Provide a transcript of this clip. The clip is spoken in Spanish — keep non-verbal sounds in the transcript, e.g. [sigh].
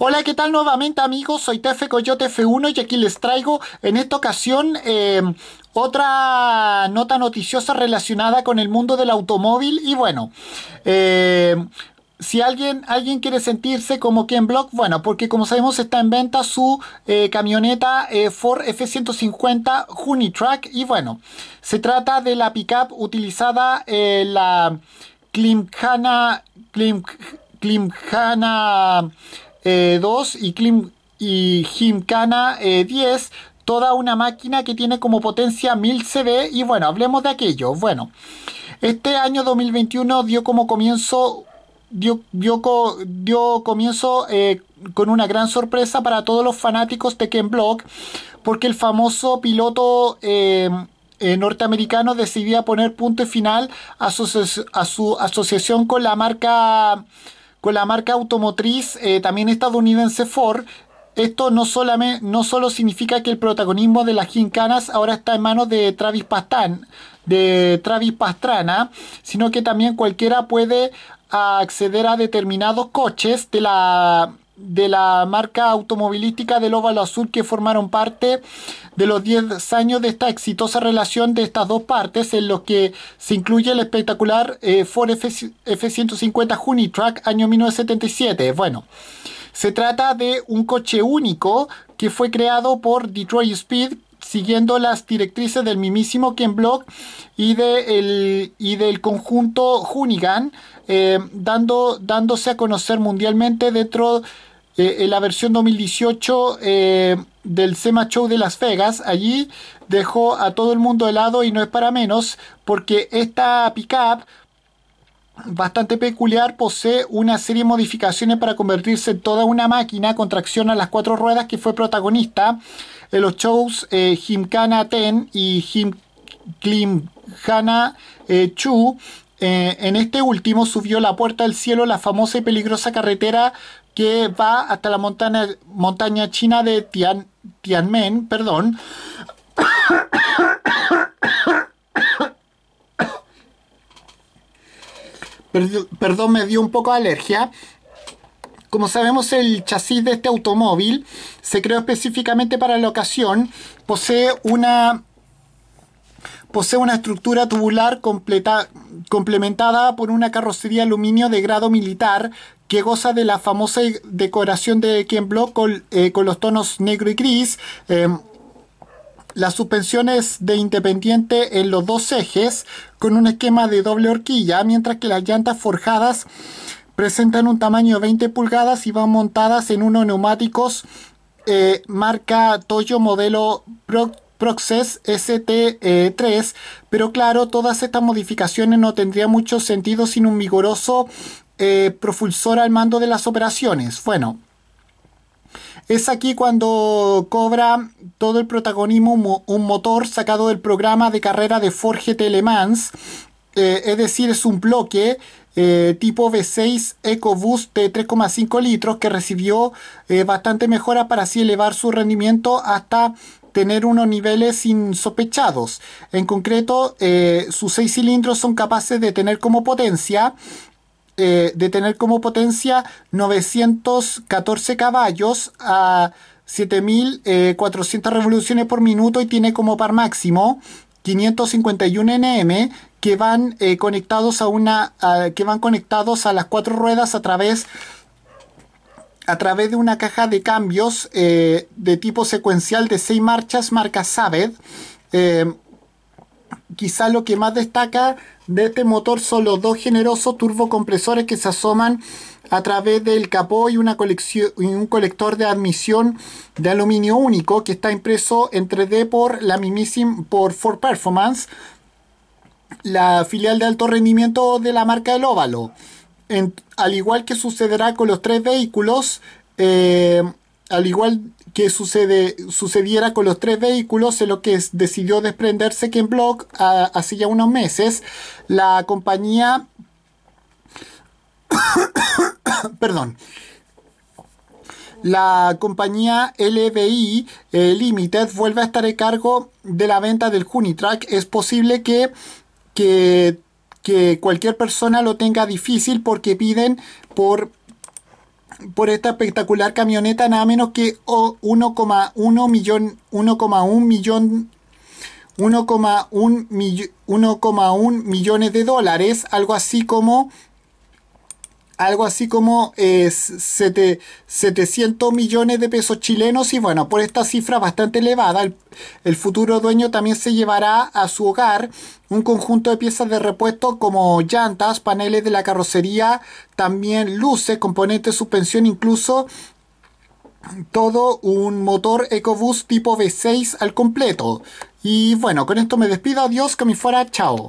Hola, ¿qué tal nuevamente amigos? Soy Tefe Coyote F1 y aquí les traigo en esta ocasión em, otra nota noticiosa relacionada con el mundo del automóvil y bueno, em, si alguien, alguien quiere sentirse como quien blog, bueno, porque como sabemos está en venta su eh, camioneta eh, Ford F-150 Hunitrack y bueno, se trata de la pickup utilizada en eh, la Klimkana, Klim, Klimkana 2 eh, y, Klim, y Gymkhana 10 eh, toda una máquina que tiene como potencia 1000 CV y bueno, hablemos de aquello. Bueno, este año 2021 dio como comienzo dio, comienzo eh, con una gran sorpresa para todos los fanáticos de Ken Block porque el famoso piloto norteamericano decidía poner punto final a su asociación con la marca con la marca automotriz eh, también estadounidense Ford. Esto no, no solo significa que el protagonismo de las gincanas ahora está en manos de Travis de Travis Pastrana, sino que también cualquiera puede acceder a determinados coches de la de la marca automovilística del Óvalo Azul que formaron parte de los 10 años de esta exitosa relación de estas dos partes, en los que se incluye el espectacular eh, Ford F, 150 Hunitrack año 1977. Bueno, se trata de un coche único que fue creado por Detroit Speed, siguiendo las directrices del mismísimo Ken Block y, de y del conjunto Hunigan, eh, dando, dándose a conocer mundialmente dentro de eh, la versión 2018 eh, del SEMA Show de Las Vegas. Allí dejó a todo el mundo helado y no es para menos, porque esta pickup bastante peculiar, posee una serie de modificaciones para convertirse en toda una máquina con tracción a las cuatro ruedas que fue protagonista en los shows Jim eh, Kana Ten y Jim ...Klim... eh, Chu. Eh, en este último subió la puerta del cielo la famosa y peligrosa carretera que va hasta la montaña, montaña china de Tian, Tianmen, perdón. perdón, me dio un poco de alergia. Como sabemos, el chasis de este automóvil se creó específicamente para la ocasión. Posee una, posee una estructura tubular complementada por una carrocería aluminio de grado militar que goza de la famosa decoración de Ken eh, con, los tonos negro y gris. Em, las suspensiones de Independiente en los dos ejes con un esquema de doble horquilla, mientras que las llantas forjadas presentan un tamaño de 20 pulgadas y van montadas en unos neumáticos eh, marca Toyo modelo Proxess eh, ST3, pero claro, todas estas modificaciones no tendrían mucho sentido sin un vigoroso eh, propulsor al mando de las operaciones. Bueno, es aquí cuando cobra todo el protagonismo un motor sacado del programa de carrera de Forge Telemans, eh, es decir, es un bloque eh, tipo V6 EcoBoost de 3,5 litros que recibió eh, bastante mejora para así elevar su rendimiento hasta tener unos niveles insospechados. En concreto, sus 6 cilindros son capaces de tener como potencia eh, de tener como potencia 914 caballos a 7400 eh, revoluciones por minuto y tiene como par máximo 551 nm que van eh, conectados a una que van conectados a las cuatro ruedas a través a través de una caja de cambios de tipo secuencial de 6 marchas marca Sabed quizá lo que más destaca de este motor son los dos generosos turbocompresores que se asoman a través del capó y, un colector de admisión de aluminio único que está impreso en 3D por la por Ford Performance, la filial de alto rendimiento de la marca del Óvalo. al igual que sucederá con los tres vehículos, eh, al igual que sucediera con los tres vehículos, en lo que decidió desprenderse que en Block hace ya unos meses, la compañía... [coughs] Perdón. La compañía LBI eh, Limited vuelve a estar a cargo de la venta del Junitrack. Es posible que cualquier persona lo tenga difícil porque piden por por esta espectacular camioneta nada menos que 1,1 millón, 1,1 millón 1,1 millones de dólares, algo así como algo así como 700 eh, millones de pesos chilenos y bueno, por esta cifra bastante elevada, el, el, futuro dueño también se llevará a su hogar un conjunto de piezas de repuesto como llantas, paneles de la carrocería, también luces, componentes de suspensión, incluso todo un motor EcoBoost tipo V6 al completo. Y bueno, con esto me despido, adiós, que me fuera, chao.